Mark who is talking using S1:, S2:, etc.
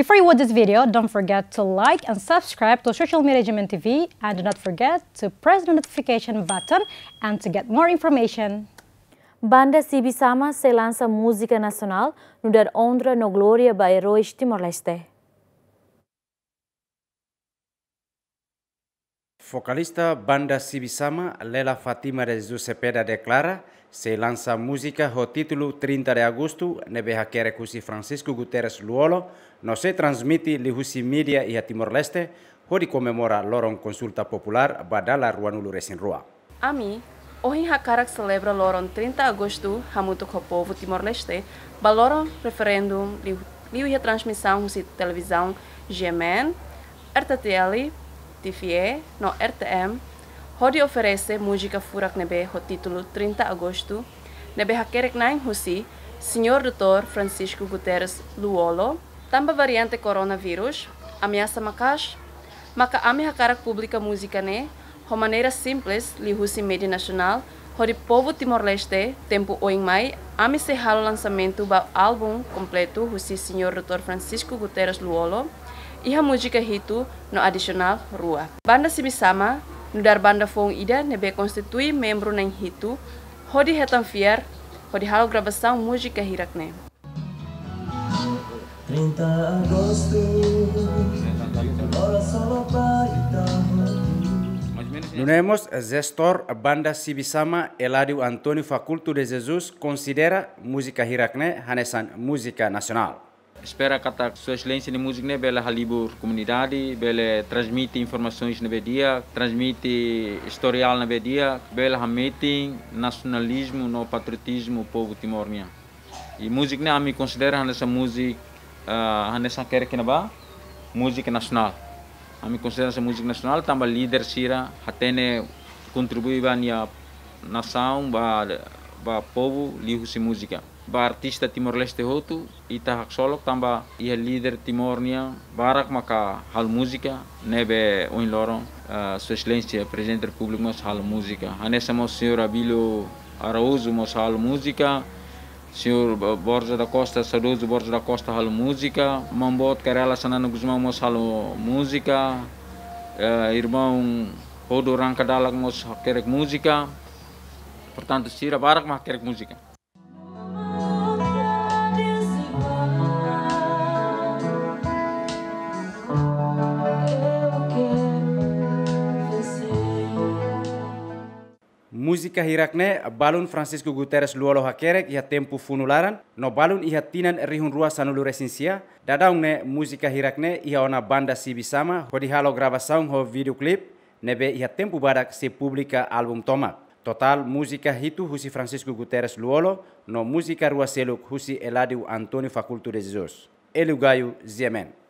S1: Before you watch this video, don't forget to like and subscribe to Social Media Management TV and do not forget to press the notification button and to get more information. Banda Sibisama se lança música nacional no dar honra no glória by heróis Timor-Leste.
S2: Vocalista banda Sibisama, Lela Fatima Jesus Cepeda declara se lança música o título 30 de agosto, nebeja quere cusi Francisco Guterres Luolo, no se transmite lihusi media e a Timor-Leste, hori comemora loron consulta popular badala ruanulu rua.
S1: Ami, hoje Hakarak celebra loron 30 agosto, hamuto com o povo Timor-Leste, baloron referendum, liu e a transmissão de televisão GMN, RTTL, TFE, no RTM Hodi oferece música furak nebe o título 30 agosto nebe hakerek nain husi Sr. Dr. Francisco Guterres Luolo tamba variante coronavírus ameaça makash, maka ami hakarak publica música ne ho maneira simples li husi media nacional Hori povo Timor-Leste, tempo oin mai, ami se halo lançamento ba álbum completo husi Sr. Dr. Francisco Guterres Luolo, iha mujika hitu no additional rua. Banda sama, nudar banda fong ida nebe konstitui membru neng hitu, hodi hetan fiar, hodi halo grabesang mujika hirakne. 30
S3: Agustus,
S2: Nunemos gestor banda Sibisama Eladio Antonio Faculto de Jesus considera música hirakne hanesan música nasional.
S3: espera que sua excelência de música né bela halibur comunidade bela transmite informações na bedia transmite historial na bedia bela meeting nacionalismo no patriotismo povo timorniano e música né me considera nessa música uh, nessa quer que na música nacional a me considera essa música nacional também líder sira hatene né, contribui a nação ba ba povo lihu música ba artista timor-leste hotu ita haksolok tamba ia líder timor-nia barak maka hal música nebe oin loro uh, sua excelência presidente da mos hal música anessa mos senhor Abílio Araújo mos hal música senhor Borja da Costa Saruzo Borja da Costa hal música Mambot Carela Sanano Guzmão mos hal música uh, irmão Rodo Rancadala mos kerek música portanto Sira barak maka kerek música
S2: música hirakne balun Francisco Guterres luolo hakerek ia tempu funularan no balun ia tinan rihun rua sanulu resinsia dadaungne música hirakne ia ona banda sibisama ho di halo saung ho video clip nebe ia tempu badak se publica album toma. total música hitu husi Francisco Guterres luolo no música rua seluk husi Eladio Antonio Faculto de Jesus elugayu Ziemen